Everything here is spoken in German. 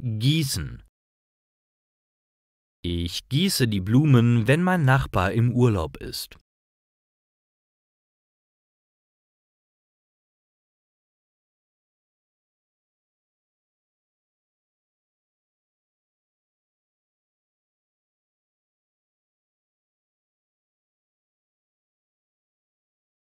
Gießen. Ich gieße die Blumen, wenn mein Nachbar im Urlaub ist.